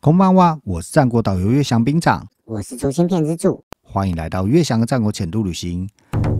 空漫哇，我是战国导游岳翔兵长，我是竹芯片之助，欢迎来到岳翔的战国浅度旅行。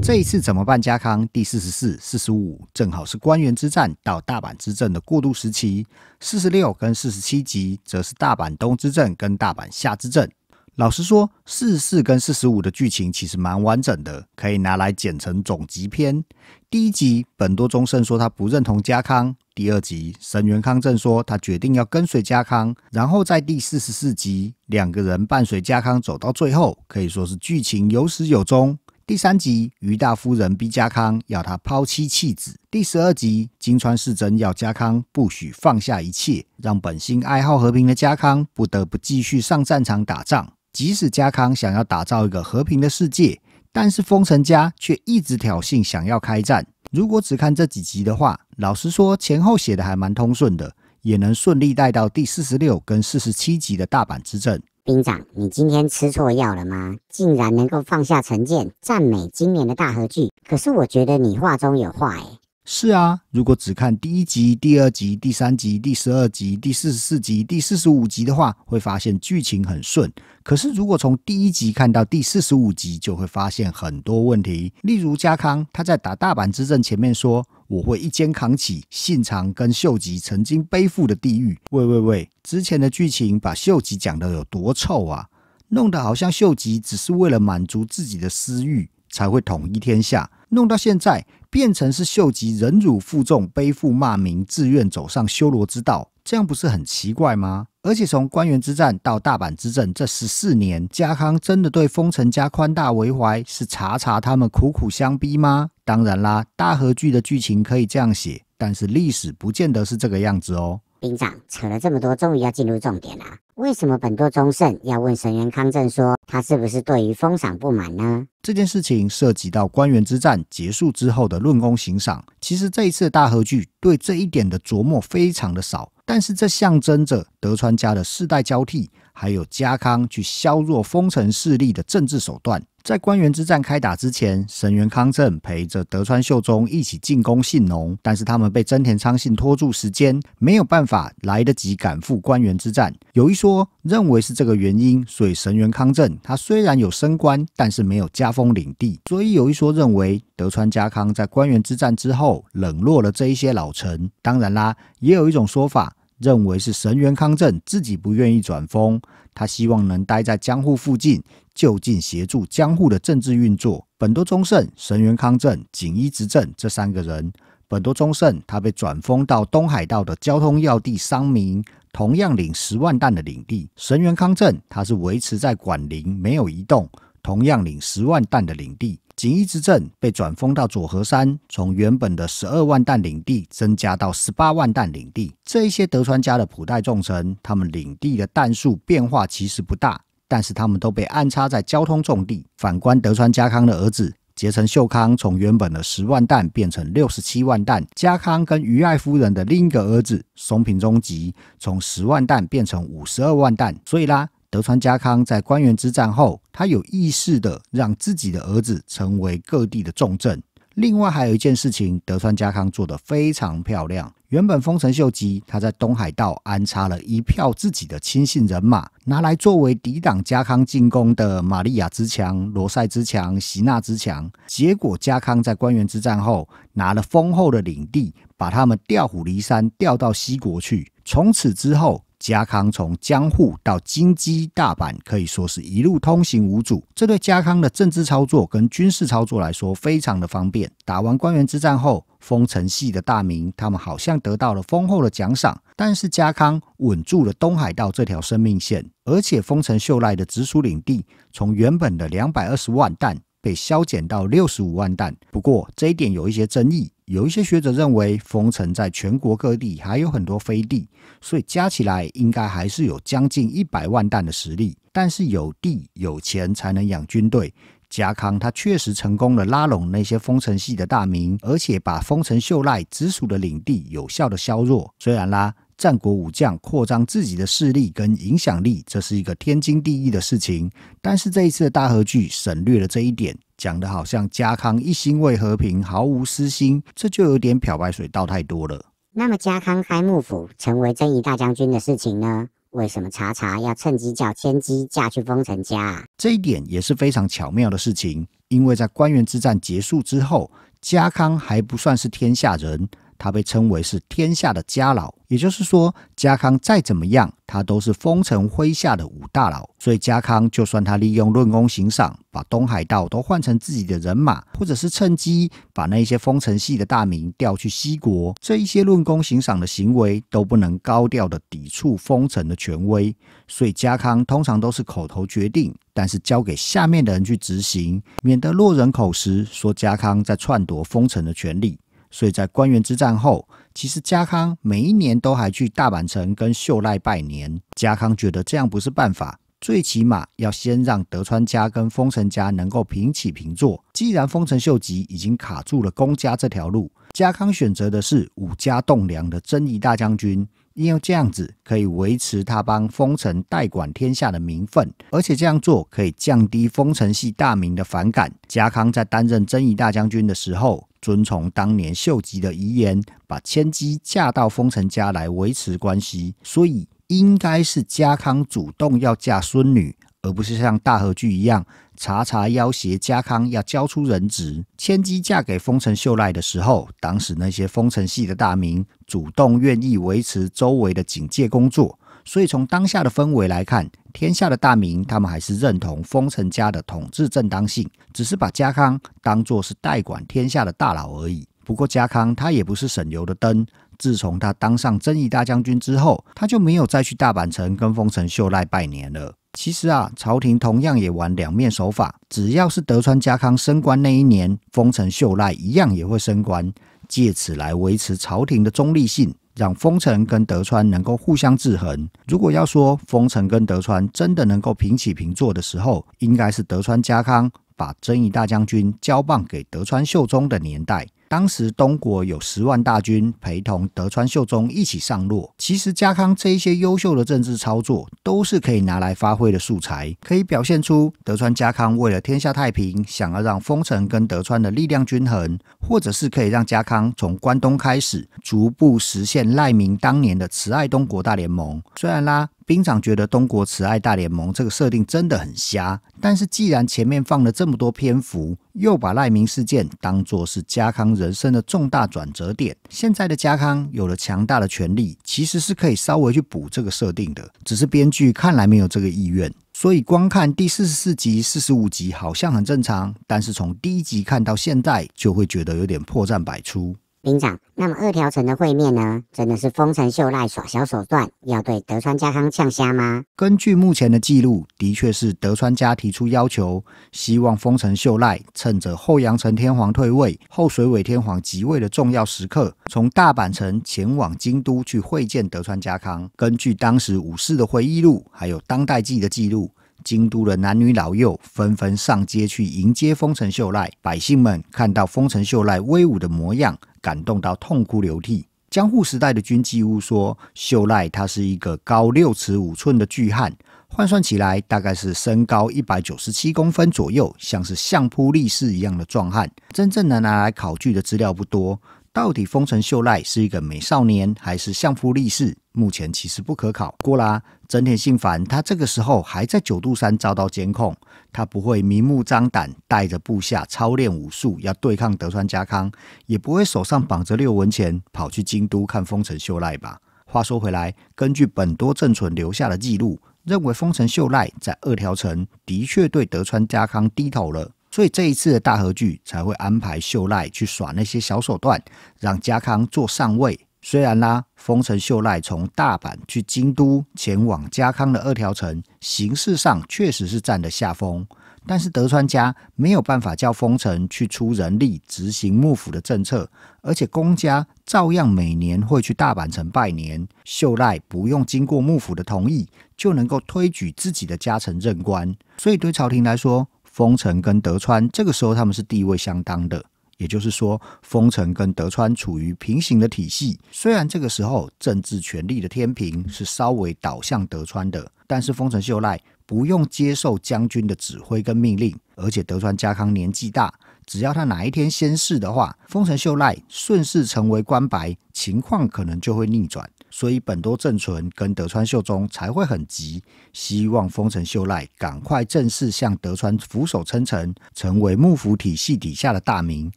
这一次怎么办？家康第四十四、四十五，正好是官员之战到大阪之政的过渡时期。四十六跟四十七集则是大阪东之政跟大阪下之政。老实说，四四跟四十五的剧情其实蛮完整的，可以拿来剪成总集篇。第一集本多忠胜说他不认同家康，第二集神原康正说他决定要跟随家康，然后在第四十四集两个人伴随家康走到最后，可以说是剧情有始有终。第三集于大夫人逼家康要他抛妻弃子，第十二集金川世珍要家康不许放下一切，让本心爱好和平的家康不得不继续上战场打仗。即使家康想要打造一个和平的世界，但是丰臣家却一直挑衅，想要开战。如果只看这几集的话，老实说前后写的还蛮通顺的，也能顺利带到第四十六跟四十七集的大阪之阵。兵长，你今天吃错药了吗？竟然能够放下成见，赞美今年的大和剧。可是我觉得你话中有话，诶，是啊，如果只看第一集、第二集、第三集、第十二集、第四十四集、第四十五集的话，会发现剧情很顺。可是，如果从第一集看到第四十五集，就会发现很多问题。例如，家康他在打大阪之阵前面说：“我会一肩扛起信长跟秀吉曾经背负的地狱。”喂喂喂，之前的剧情把秀吉讲得有多臭啊？弄得好像秀吉只是为了满足自己的私欲才会统一天下，弄到现在。变成是秀吉忍辱负重、背负骂名，自愿走上修罗之道，这样不是很奇怪吗？而且从官员之战到大阪之政这十四年，家康真的对丰臣家宽大为怀，是查查他们苦苦相逼吗？当然啦，大和剧的剧情可以这样写，但是历史不见得是这个样子哦。兵长，扯了这么多，终于要进入重点了。为什么本多忠胜要问神原康正说他是不是对于封赏不满呢？这件事情涉及到官员之战结束之后的论功行赏。其实这一次大和剧对这一点的琢磨非常的少，但是这象征着德川家的世代交替，还有家康去削弱丰臣势力的政治手段。在官员之战开打之前，神原康正陪着德川秀忠一起进攻信浓，但是他们被真田昌信拖住时间，没有办法来得及赶赴官员之战。有一说认为是这个原因，所以神原康正他虽然有升官，但是没有加封领地。所以有一说认为德川家康在官员之战之后冷落了这一些老臣。当然啦，也有一种说法。认为是神原康正自己不愿意转封，他希望能待在江户附近，就近协助江户的政治运作。本多忠胜、神原康正、锦衣执政这三个人，本多忠胜他被转封到东海道的交通要地商名，同样领十万石的领地。神原康正他是维持在管领，没有移动，同样领十万石的领地。锦衣之镇被转封到佐和山，从原本的十二万石领地增加到十八万石领地。这些德川家的普代重臣，他们领地的弹数变化其实不大，但是他们都被安插在交通重地。反观德川家康的儿子结成秀康，从原本的十万石变成六十七万石；家康跟于爱夫人的另一个儿子松平忠吉，从十万石变成五十二万石。所以啦。德川家康在官员之战后，他有意识的让自己的儿子成为各地的重镇。另外还有一件事情，德川家康做得非常漂亮。原本丰臣秀吉他在东海道安插了一票自己的亲信人马，拿来作为抵挡家康进攻的玛利亚之强、罗塞之强、席纳之强。结果家康在官员之战后拿了丰厚的领地，把他们调虎离山，调到西国去。从此之后。家康从江户到京畿大阪，可以说是一路通行无阻。这对家康的政治操作跟军事操作来说非常的方便。打完关原之战后，丰臣系的大名他们好像得到了丰厚的奖赏，但是家康稳住了东海道这条生命线，而且丰臣秀赖的直属领地从原本的两百二十万担被削减到六十五万担。不过这一点有一些争议。有一些学者认为，丰臣在全国各地还有很多飞地，所以加起来应该还是有将近一百万担的实力。但是有地有钱才能养军队，嘉康他确实成功了拉拢那些丰臣系的大名，而且把丰臣秀赖直属的领地有效的削弱。虽然啦。战国武将扩张自己的势力跟影响力，这是一个天经地义的事情。但是这一次的大和剧省略了这一点，讲的好像家康一心为和平，毫无私心，这就有点漂白水倒太多了。那么家康开幕府，成为真一大将军的事情呢？为什么茶茶要趁机叫千姬嫁去丰臣家？这一点也是非常巧妙的事情，因为在官员之战结束之后，家康还不算是天下人。他被称为是天下的家老，也就是说，家康再怎么样，他都是丰臣麾下的五大佬。所以，家康就算他利用论功行赏，把东海道都换成自己的人马，或者是趁机把那些丰臣系的大名调去西国，这一些论功行赏的行为都不能高调的抵触丰臣的权威。所以，家康通常都是口头决定，但是交给下面的人去执行，免得落人口实，说家康在篡夺丰臣的权利。所以在官员之战后，其实家康每一年都还去大阪城跟秀赖拜年。家康觉得这样不是办法，最起码要先让德川家跟丰臣家能够平起平坐。既然丰臣秀吉已经卡住了公家这条路，家康选择的是武家栋梁的真一大将军。因为这样子可以维持他帮丰臣代管天下的名分，而且这样做可以降低丰臣系大名的反感。家康在担任真一大将军的时候，遵从当年秀吉的遗言，把千姬嫁到丰臣家来维持关系，所以应该是家康主动要嫁孙女，而不是像大和剧一样。查查要挟家康要交出人质，千姬嫁给丰臣秀赖的时候，当时那些丰臣系的大名主动愿意维持周围的警戒工作，所以从当下的氛围来看，天下的大名他们还是认同丰臣家的统治正当性，只是把家康当做是代管天下的大佬而已。不过家康他也不是省油的灯，自从他当上真义大将军之后，他就没有再去大阪城跟丰臣秀赖拜年了。其实啊，朝廷同样也玩两面手法。只要是德川家康升官那一年，丰臣秀赖一样也会升官，借此来维持朝廷的中立性，让丰臣跟德川能够互相制衡。如果要说丰臣跟德川真的能够平起平坐的时候，应该是德川家康把征夷大将军交棒给德川秀忠的年代。当时东国有十万大军陪同德川秀忠一起上洛，其实家康这一些优秀的政治操作都是可以拿来发挥的素材，可以表现出德川家康为了天下太平，想要让丰臣跟德川的力量均衡，或者是可以让家康从关东开始逐步实现赖明当年的慈爱东国大联盟。虽然啦。兵长觉得东国慈爱大联盟这个设定真的很瞎，但是既然前面放了这么多篇幅，又把赖明事件当作是家康人生的重大转折点，现在的家康有了强大的权力，其实是可以稍微去补这个设定的，只是编剧看来没有这个意愿。所以光看第四十四集、四十五集好像很正常，但是从第一集看到现在，就会觉得有点破绽百出。警长，那么二条城的会面呢？真的是丰臣秀赖耍小手段，要对德川家康呛虾吗？根据目前的记录，的确是德川家提出要求，希望丰臣秀赖趁着后阳城天皇退位、后水尾天皇即位的重要时刻，从大阪城前往京都去会见德川家康。根据当时武士的回忆录，还有当代记的记录，京都的男女老幼纷纷上街去迎接丰臣秀赖，百姓们看到丰臣秀赖威武的模样。感动到痛哭流涕。江户时代的军机屋说，秀赖他是一个高六尺五寸的巨汉，换算起来大概是身高一百九十七公分左右，像是相扑力士一样的壮汉。真正能拿来考据的资料不多。到底丰臣秀赖是一个美少年还是相夫力士，目前其实不可考。过啦，真田信繁他这个时候还在九度山遭到监控，他不会明目张胆带着部下操练武术要对抗德川家康，也不会手上绑着六文钱跑去京都看丰臣秀赖吧。话说回来，根据本多正纯留下的记录，认为丰臣秀赖在二条城的确对德川家康低头了。所以这一次的大和剧才会安排秀赖去耍那些小手段，让家康做上位。虽然啦，丰臣秀赖从大阪去京都，前往家康的二条城，形式上确实是占了下风。但是德川家没有办法叫丰臣去出人力执行幕府的政策，而且公家照样每年会去大阪城拜年，秀赖不用经过幕府的同意就能够推举自己的家臣任官。所以对朝廷来说，丰臣跟德川这个时候他们是地位相当的，也就是说，丰臣跟德川处于平行的体系。虽然这个时候政治权力的天平是稍微倒向德川的，但是丰臣秀赖不用接受将军的指挥跟命令，而且德川家康年纪大，只要他哪一天先逝的话，丰臣秀赖顺势成为关白，情况可能就会逆转。所以本多正纯跟德川秀忠才会很急，希望丰臣秀赖赶快正式向德川俯首称臣，成为幕府体系底下的大名。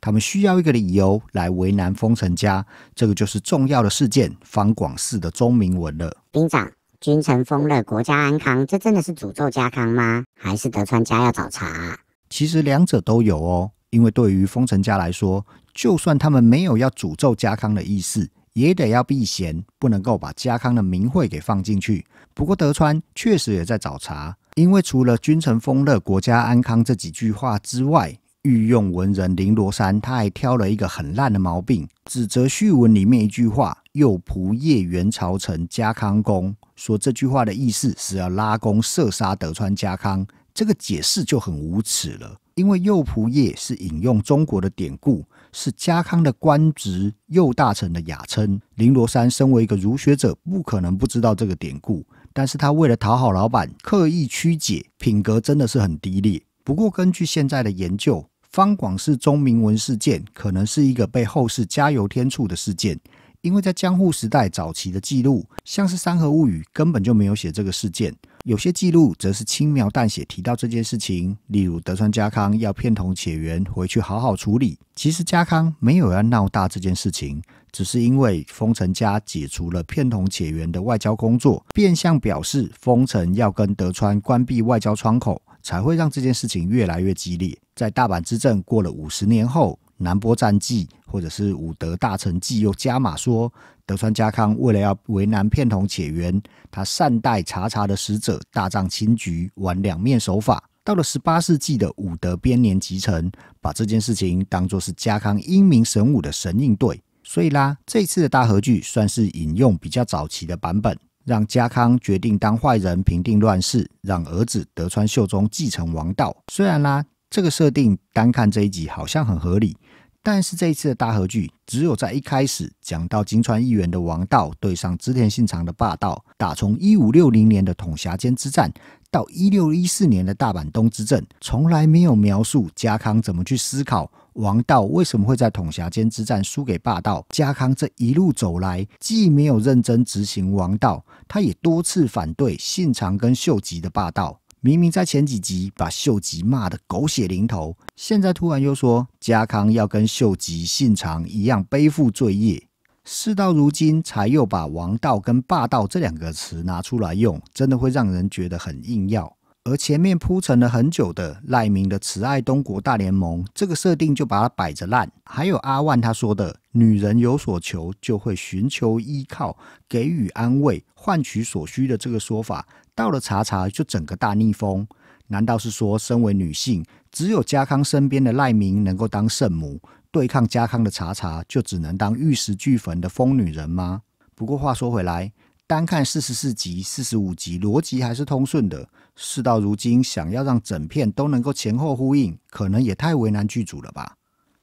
他们需要一个理由来为难丰臣家，这个就是重要的事件——方广寺的钟铭文了。兵长，君臣封了国家安康，这真的是诅咒家康吗？还是德川家要找茬？其实两者都有哦。因为对于丰臣家来说，就算他们没有要诅咒家康的意思。也得要避嫌，不能够把家康的名讳给放进去。不过德川确实也在找茬，因为除了“君臣丰乐，国家安康”这几句话之外，御用文人林罗山他还挑了一个很烂的毛病，指责序文里面一句话“右仆夜援朝臣家康公”，说这句话的意思是要拉弓射杀德川家康，这个解释就很无耻了。因为“右仆射是引用中国的典故。是家康的官职右大臣的雅称。林罗山身为一个儒学者，不可能不知道这个典故，但是他为了讨好老板，刻意曲解，品格真的是很低劣。不过，根据现在的研究，方广是中铭文事件，可能是一个被后世加油添醋的事件。因为在江户时代早期的记录，像是《三河物语》，根本就没有写这个事件。有些记录则是轻描淡写提到这件事情，例如德川家康要片桐且元回去好好处理。其实家康没有要闹大这件事情，只是因为丰臣家解除了片桐且元的外交工作，变相表示丰臣要跟德川关闭外交窗口，才会让这件事情越来越激烈。在大阪之政过了五十年后。南波战记，或者是武德大臣记，又加码说德川家康为了要为难片桐且元，他善待查查的使者大藏清菊，玩两面手法。到了十八世纪的武德编年集成，把这件事情当作是家康英明神武的神应对。所以啦，这次的大合剧算是引用比较早期的版本，让家康决定当坏人平定乱世，让儿子德川秀忠继承王道。虽然啦，这个设定单看这一集好像很合理。但是这一次的大合剧，只有在一开始讲到京川议员的王道对上织田信长的霸道，打从一五六零年的统辖间之战到一六一四年的大阪东之阵，从来没有描述家康怎么去思考王道为什么会在统辖间之战输给霸道。家康这一路走来，既没有认真执行王道，他也多次反对信长跟秀吉的霸道。明明在前几集把秀吉骂得狗血淋头，现在突然又说家康要跟秀吉信长一样背负罪业，事到如今才又把王道跟霸道这两个词拿出来用，真的会让人觉得很硬要。而前面铺陈了很久的赖明的慈爱东国大联盟这个设定，就把它摆着烂。还有阿万他说的“女人有所求，就会寻求依靠，给予安慰，换取所需的”这个说法。到了查查就整个大逆风，难道是说身为女性，只有家康身边的赖明能够当圣母，对抗家康的查查就只能当玉石俱焚的疯女人吗？不过话说回来，单看四十四集、四十五集逻辑还是通顺的。事到如今，想要让整片都能够前后呼应，可能也太为难剧组了吧？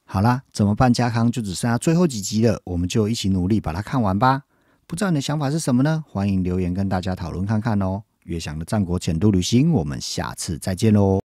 好啦，怎么办？家康就只剩下最后几集了，我们就一起努力把它看完吧。不知道你的想法是什么呢？欢迎留言跟大家讨论看看哦。悦享的战国浅度旅行，我们下次再见喽。